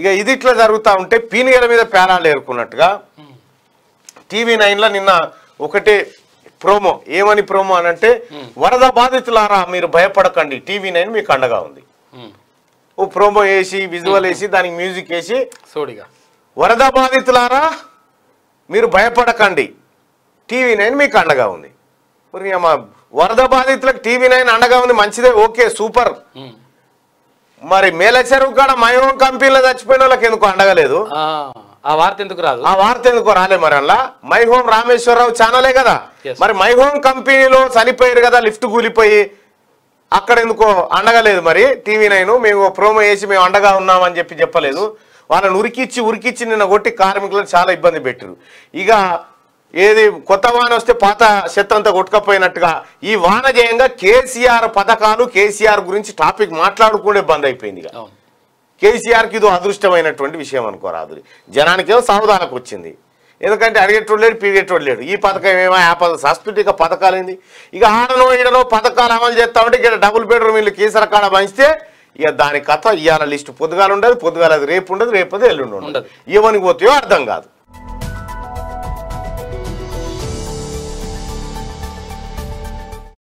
ఇక ఇది ఇట్లా జరుగుతూ ఉంటే పీనిగల మీద ప్యానాలు ఏరుకున్నట్టుగా టీవీ నైన్లో నిన్న ఒకటే ప్రోమో ఏమని ప్రోమో అని అంటే వరద బాధితులారా మీరు భయపడకండి టీవీ నైన్ మీకు అండగా ఉంది ఓ ప్రోమో వేసి విజువల్ వేసి దానికి మ్యూజిక్ వేసి సోడిగా వరద బాధితులారా మీరు భయపడకండి టీవీ నైన్ మీకు అండగా ఉంది వరద బాధితులకు టీవీ నైన్ అండగా ఉంది మంచిదే ఓకే సూపర్ మరి చెరువు కాడ మయం కంపెనీలో చచ్చిపోయిన వాళ్ళకి ఎందుకు అండగలేదు ఆ వార్త ఎందుకు రాదు ఆ వార్త ఎందుకు రాలే మరి అలా మై హోమ్ రామేశ్వరరావు ఛానలే కదా మరి మై హోమ్ కంపెనీలో చనిపోయారు కదా లిఫ్ట్ కూలిపోయి అక్కడ ఎందుకో అండగలేదు మరి టీవీ నైన్ మేము ప్రోమో వేసి మేము అండగా ఉన్నామని చెప్పి చెప్పలేదు వాళ్ళని ఉరికిచ్చి ఉరికిచ్చి నిన్న కొట్టి కార్మికులను చాలా ఇబ్బంది పెట్టారు ఇక ఏది కొత్త వాన వస్తే పాత చెత్త అంతా కొట్టుకపోయినట్టుగా ఈ వాన జయంగా కేసీఆర్ పథకాలు కేసీఆర్ గురించి టాపిక్ మాట్లాడుకునే బంద్ అయిపోయింది కేసీఆర్కి ఇదో అదృష్టమైనటువంటి విషయం అనుకోరాదు ఏదో సావధానకు వచ్చింది ఎందుకంటే అడిగేటోడు లేడు పీగేటోడు లేడు ఈ పథకం ఏమో ఆ పథకం సంస్కృతిక పథకాలు ఏంది ఇక ఆడనో ఈడనో పథకాలు అమలు చేస్తామంటే ఇక్కడ డబుల్ బెడ్రూమ్ ఇల్లు కేసర కాడ పంచితే ఇక దాని కథ ఇవాళ లిస్టు పొద్దుగాలు ఉండదు పొద్దుగాలు అది రేపు ఉండదు రేపు ఎల్లుండి ఉండదు ఏమని పోతాయో అర్థం కాదు